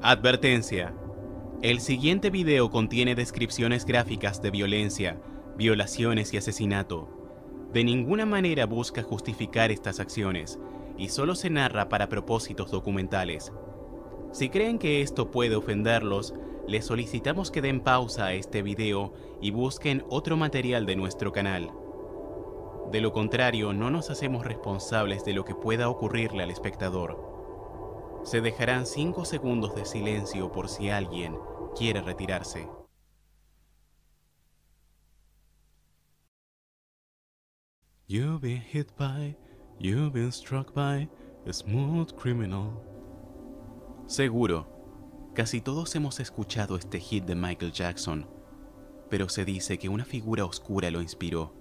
Advertencia. El siguiente video contiene descripciones gráficas de violencia, violaciones y asesinato. De ninguna manera busca justificar estas acciones y solo se narra para propósitos documentales. Si creen que esto puede ofenderlos, les solicitamos que den pausa a este video y busquen otro material de nuestro canal. De lo contrario, no nos hacemos responsables de lo que pueda ocurrirle al espectador. Se dejarán 5 segundos de silencio por si alguien quiere retirarse. You've been hit by, you've been struck by a smooth criminal. Seguro, casi todos hemos escuchado este hit de Michael Jackson, pero se dice que una figura oscura lo inspiró.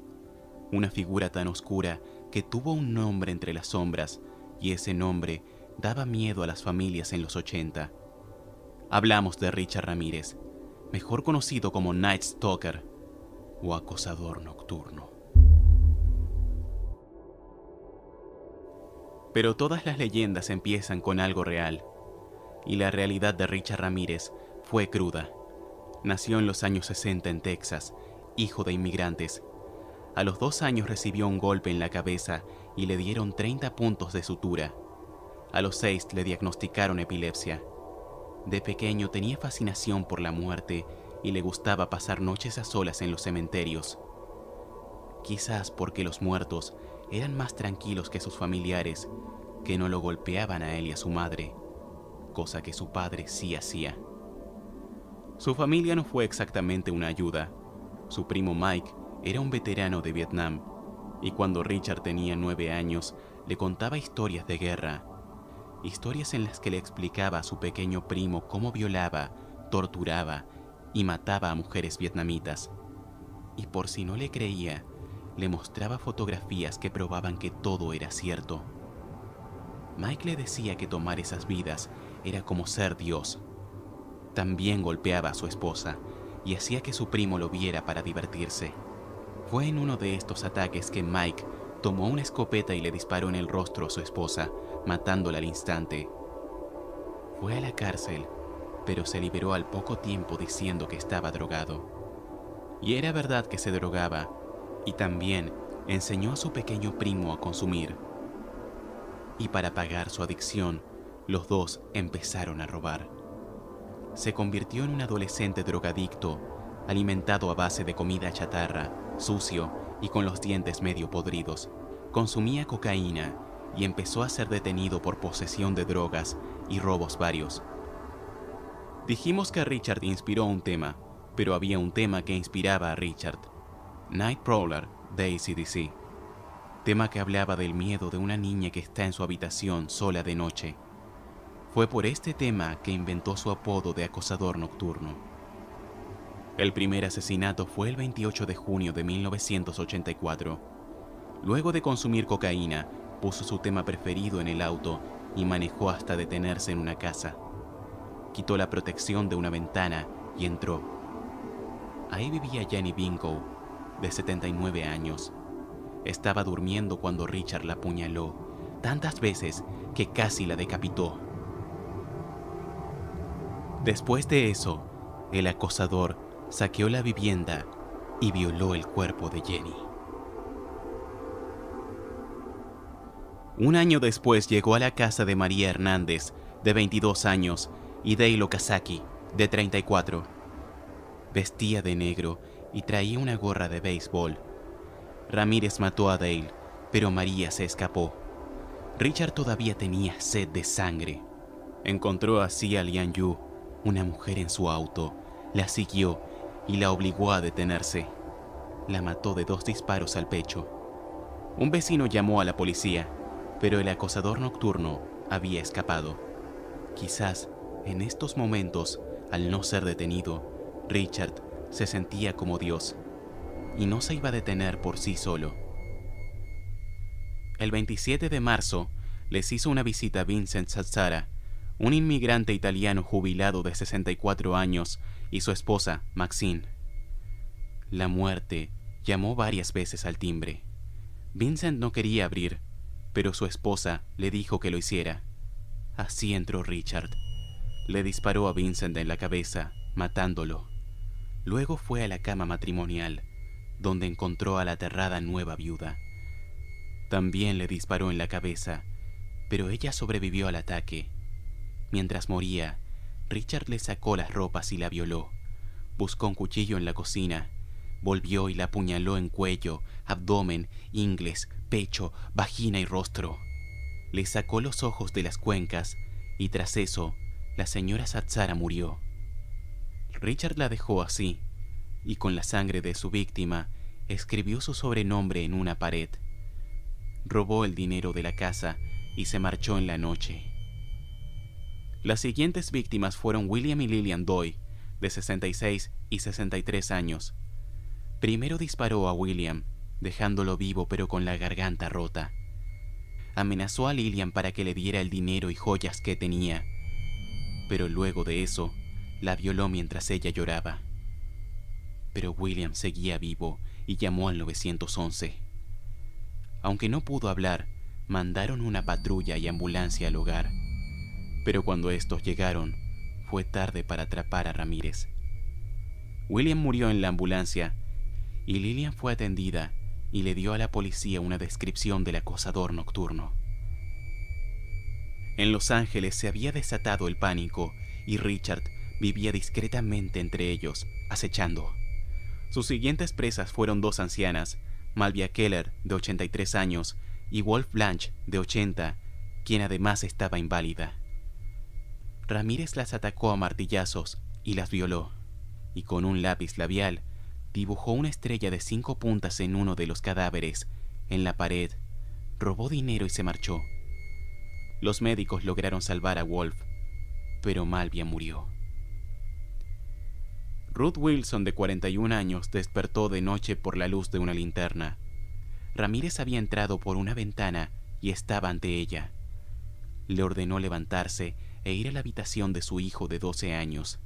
Una figura tan oscura que tuvo un nombre entre las sombras, y ese nombre daba miedo a las familias en los 80. Hablamos de Richard Ramírez, mejor conocido como Night Stalker o acosador nocturno. Pero todas las leyendas empiezan con algo real, y la realidad de Richard Ramírez fue cruda. Nació en los años 60 en Texas, hijo de inmigrantes. A los dos años recibió un golpe en la cabeza y le dieron 30 puntos de sutura. A los seis le diagnosticaron epilepsia. De pequeño tenía fascinación por la muerte y le gustaba pasar noches a solas en los cementerios. Quizás porque los muertos eran más tranquilos que sus familiares, que no lo golpeaban a él y a su madre, cosa que su padre sí hacía. Su familia no fue exactamente una ayuda. Su primo Mike era un veterano de Vietnam, y cuando Richard tenía nueve años le contaba historias de guerra historias en las que le explicaba a su pequeño primo cómo violaba, torturaba y mataba a mujeres vietnamitas. Y por si no le creía, le mostraba fotografías que probaban que todo era cierto. Mike le decía que tomar esas vidas era como ser Dios. También golpeaba a su esposa y hacía que su primo lo viera para divertirse. Fue en uno de estos ataques que Mike tomó una escopeta y le disparó en el rostro a su esposa, matándola al instante. Fue a la cárcel, pero se liberó al poco tiempo diciendo que estaba drogado. Y era verdad que se drogaba, y también enseñó a su pequeño primo a consumir. Y para pagar su adicción, los dos empezaron a robar. Se convirtió en un adolescente drogadicto, alimentado a base de comida chatarra, sucio y con los dientes medio podridos. Consumía cocaína y empezó a ser detenido por posesión de drogas y robos varios. Dijimos que Richard inspiró un tema, pero había un tema que inspiraba a Richard. Night Prowler de ACDC. Tema que hablaba del miedo de una niña que está en su habitación sola de noche. Fue por este tema que inventó su apodo de acosador nocturno. El primer asesinato fue el 28 de junio de 1984. Luego de consumir cocaína, puso su tema preferido en el auto y manejó hasta detenerse en una casa. Quitó la protección de una ventana y entró. Ahí vivía Jenny Bingo, de 79 años. Estaba durmiendo cuando Richard la apuñaló, tantas veces que casi la decapitó. Después de eso, el acosador saqueó la vivienda y violó el cuerpo de Jenny. Un año después llegó a la casa de María Hernández, de 22 años, y Dale Okazaki, de 34. Vestía de negro y traía una gorra de béisbol. Ramírez mató a Dale, pero María se escapó. Richard todavía tenía sed de sangre. Encontró así a Lian Yu, una mujer en su auto, la siguió y la obligó a detenerse. La mató de dos disparos al pecho. Un vecino llamó a la policía, pero el acosador nocturno había escapado. Quizás, en estos momentos, al no ser detenido, Richard se sentía como Dios y no se iba a detener por sí solo. El 27 de marzo les hizo una visita Vincent Sazzara, un inmigrante italiano jubilado de 64 años y su esposa, Maxine. La muerte llamó varias veces al timbre. Vincent no quería abrir, pero su esposa le dijo que lo hiciera. Así entró Richard. Le disparó a Vincent en la cabeza, matándolo. Luego fue a la cama matrimonial, donde encontró a la aterrada nueva viuda. También le disparó en la cabeza, pero ella sobrevivió al ataque. Mientras moría, Richard le sacó las ropas y la violó. Buscó un cuchillo en la cocina. Volvió y la apuñaló en cuello, abdomen, ingles, pecho, vagina y rostro. Le sacó los ojos de las cuencas y tras eso, la señora Satsara murió. Richard la dejó así y con la sangre de su víctima escribió su sobrenombre en una pared. Robó el dinero de la casa y se marchó en la noche. Las siguientes víctimas fueron William y Lillian Doy, de 66 y 63 años. Primero disparó a William, dejándolo vivo pero con la garganta rota. Amenazó a Lillian para que le diera el dinero y joyas que tenía, pero luego de eso, la violó mientras ella lloraba. Pero William seguía vivo y llamó al 911. Aunque no pudo hablar, mandaron una patrulla y ambulancia al hogar pero cuando estos llegaron, fue tarde para atrapar a Ramírez. William murió en la ambulancia y Lillian fue atendida y le dio a la policía una descripción del acosador nocturno. En Los Ángeles se había desatado el pánico y Richard vivía discretamente entre ellos, acechando. Sus siguientes presas fueron dos ancianas, Malvia Keller, de 83 años, y Wolf Blanche, de 80, quien además estaba inválida. Ramírez las atacó a martillazos y las violó, y con un lápiz labial dibujó una estrella de cinco puntas en uno de los cadáveres, en la pared, robó dinero y se marchó. Los médicos lograron salvar a Wolf, pero Malvia murió. Ruth Wilson, de 41 años, despertó de noche por la luz de una linterna. Ramírez había entrado por una ventana y estaba ante ella. Le ordenó levantarse e ir a la habitación de su hijo de 12 años.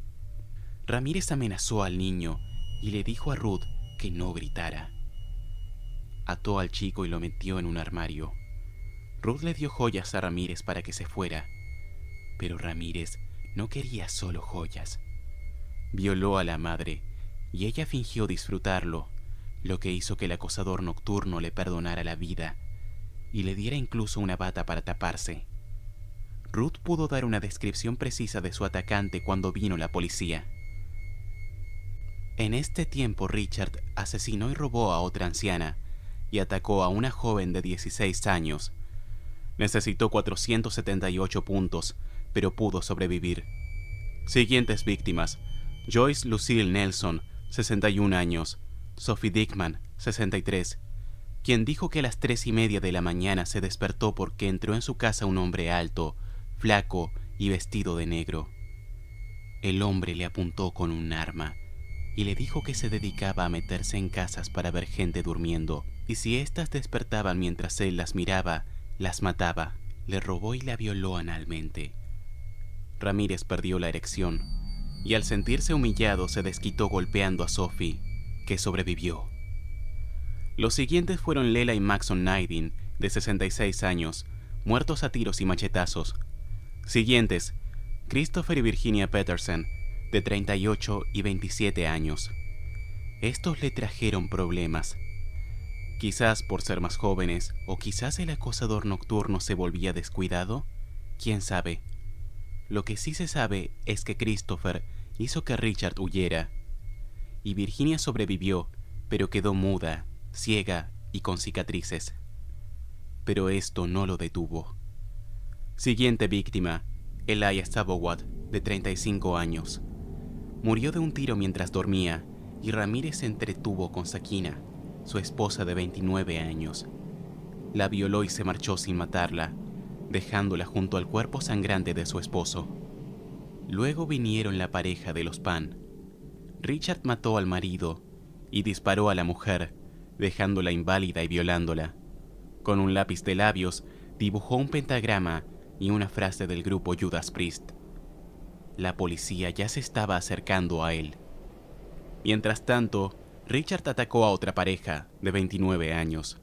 Ramírez amenazó al niño y le dijo a Ruth que no gritara. Ató al chico y lo metió en un armario. Ruth le dio joyas a Ramírez para que se fuera, pero Ramírez no quería solo joyas. Violó a la madre y ella fingió disfrutarlo, lo que hizo que el acosador nocturno le perdonara la vida y le diera incluso una bata para taparse. Ruth pudo dar una descripción precisa de su atacante cuando vino la policía. En este tiempo Richard asesinó y robó a otra anciana y atacó a una joven de 16 años. Necesitó 478 puntos, pero pudo sobrevivir. Siguientes víctimas. Joyce Lucille Nelson, 61 años. Sophie Dickman, 63. Quien dijo que a las tres y media de la mañana se despertó porque entró en su casa un hombre alto, flaco y vestido de negro. El hombre le apuntó con un arma y le dijo que se dedicaba a meterse en casas para ver gente durmiendo, y si éstas despertaban mientras él las miraba, las mataba. Le robó y la violó analmente. Ramírez perdió la erección, y al sentirse humillado se desquitó golpeando a Sophie, que sobrevivió. Los siguientes fueron Lela y Maxon Naidin, de 66 años, muertos a tiros y machetazos, siguientes, Christopher y Virginia Peterson, de 38 y 27 años. Estos le trajeron problemas. Quizás por ser más jóvenes, o quizás el acosador nocturno se volvía descuidado, quién sabe. Lo que sí se sabe es que Christopher hizo que Richard huyera. Y Virginia sobrevivió, pero quedó muda, ciega y con cicatrices. Pero esto no lo detuvo. Siguiente víctima, Elia Sabowat, de 35 años. Murió de un tiro mientras dormía y Ramírez se entretuvo con Sakina, su esposa de 29 años. La violó y se marchó sin matarla, dejándola junto al cuerpo sangrante de su esposo. Luego vinieron la pareja de los Pan. Richard mató al marido y disparó a la mujer, dejándola inválida y violándola. Con un lápiz de labios dibujó un pentagrama y una frase del grupo Judas Priest. La policía ya se estaba acercando a él. Mientras tanto, Richard atacó a otra pareja, de 29 años.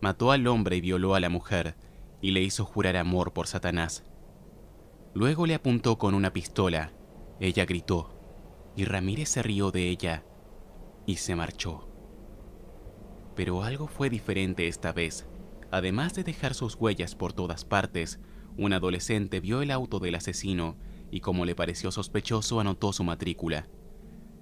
Mató al hombre y violó a la mujer, y le hizo jurar amor por Satanás. Luego le apuntó con una pistola. Ella gritó, y Ramírez se rió de ella, y se marchó. Pero algo fue diferente esta vez. Además de dejar sus huellas por todas partes, un adolescente vio el auto del asesino y como le pareció sospechoso anotó su matrícula.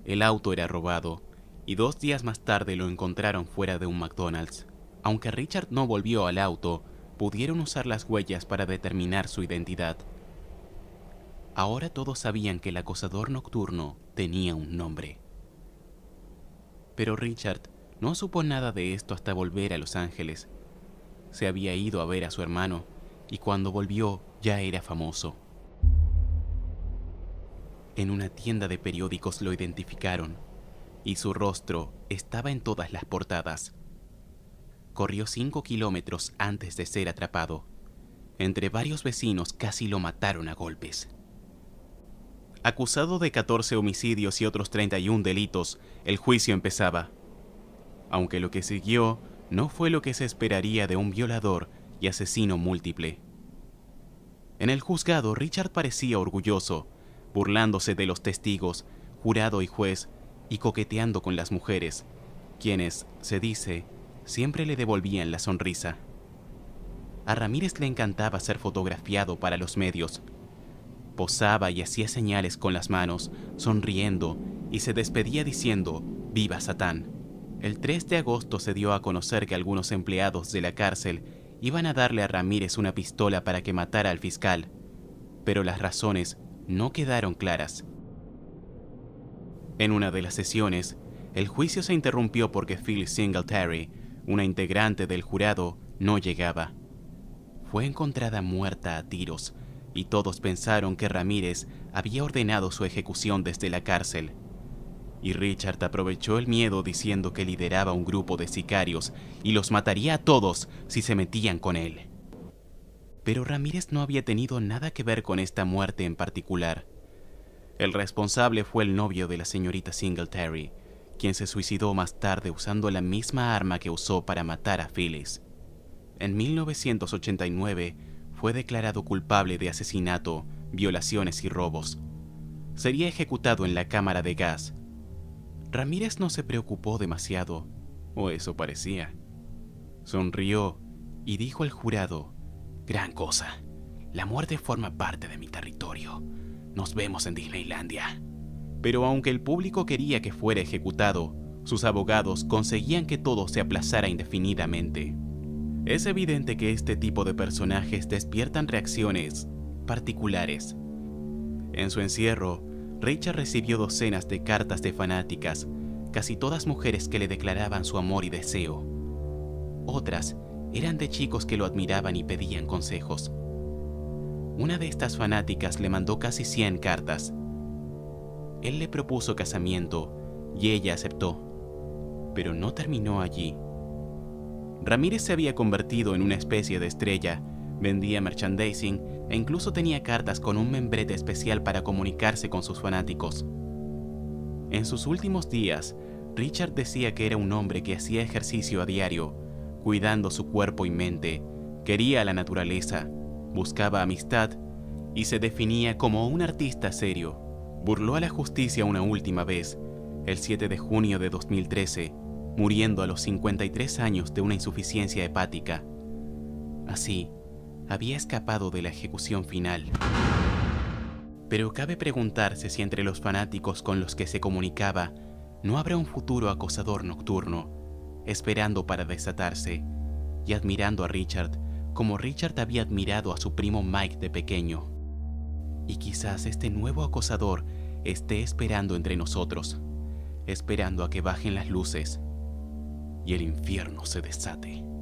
El auto era robado y dos días más tarde lo encontraron fuera de un McDonald's. Aunque Richard no volvió al auto, pudieron usar las huellas para determinar su identidad. Ahora todos sabían que el acosador nocturno tenía un nombre. Pero Richard no supo nada de esto hasta volver a Los Ángeles. Se había ido a ver a su hermano, y cuando volvió ya era famoso. En una tienda de periódicos lo identificaron y su rostro estaba en todas las portadas. Corrió cinco kilómetros antes de ser atrapado. Entre varios vecinos casi lo mataron a golpes. Acusado de 14 homicidios y otros 31 delitos, el juicio empezaba. Aunque lo que siguió no fue lo que se esperaría de un violador y asesino múltiple. En el juzgado, Richard parecía orgulloso, burlándose de los testigos, jurado y juez, y coqueteando con las mujeres, quienes, se dice, siempre le devolvían la sonrisa. A Ramírez le encantaba ser fotografiado para los medios. Posaba y hacía señales con las manos, sonriendo, y se despedía diciendo, Viva Satán. El 3 de agosto se dio a conocer que algunos empleados de la cárcel iban a darle a Ramírez una pistola para que matara al fiscal, pero las razones no quedaron claras. En una de las sesiones, el juicio se interrumpió porque Phil Singletary, una integrante del jurado, no llegaba. Fue encontrada muerta a tiros y todos pensaron que Ramírez había ordenado su ejecución desde la cárcel y Richard aprovechó el miedo diciendo que lideraba un grupo de sicarios y los mataría a todos si se metían con él. Pero Ramírez no había tenido nada que ver con esta muerte en particular. El responsable fue el novio de la señorita Singletary, quien se suicidó más tarde usando la misma arma que usó para matar a Phyllis. En 1989 fue declarado culpable de asesinato, violaciones y robos. Sería ejecutado en la cámara de gas Ramírez no se preocupó demasiado, o eso parecía. Sonrió y dijo al jurado, Gran cosa, la muerte forma parte de mi territorio. Nos vemos en Disneylandia. Pero aunque el público quería que fuera ejecutado, sus abogados conseguían que todo se aplazara indefinidamente. Es evidente que este tipo de personajes despiertan reacciones particulares. En su encierro, Richard recibió docenas de cartas de fanáticas, casi todas mujeres que le declaraban su amor y deseo. Otras eran de chicos que lo admiraban y pedían consejos. Una de estas fanáticas le mandó casi 100 cartas. Él le propuso casamiento y ella aceptó, pero no terminó allí. Ramírez se había convertido en una especie de estrella, vendía merchandising e incluso tenía cartas con un membrete especial para comunicarse con sus fanáticos. En sus últimos días, Richard decía que era un hombre que hacía ejercicio a diario, cuidando su cuerpo y mente, quería la naturaleza, buscaba amistad y se definía como un artista serio. Burló a la justicia una última vez, el 7 de junio de 2013, muriendo a los 53 años de una insuficiencia hepática. Así, había escapado de la ejecución final. Pero cabe preguntarse si entre los fanáticos con los que se comunicaba no habrá un futuro acosador nocturno, esperando para desatarse y admirando a Richard como Richard había admirado a su primo Mike de pequeño. Y quizás este nuevo acosador esté esperando entre nosotros, esperando a que bajen las luces y el infierno se desate.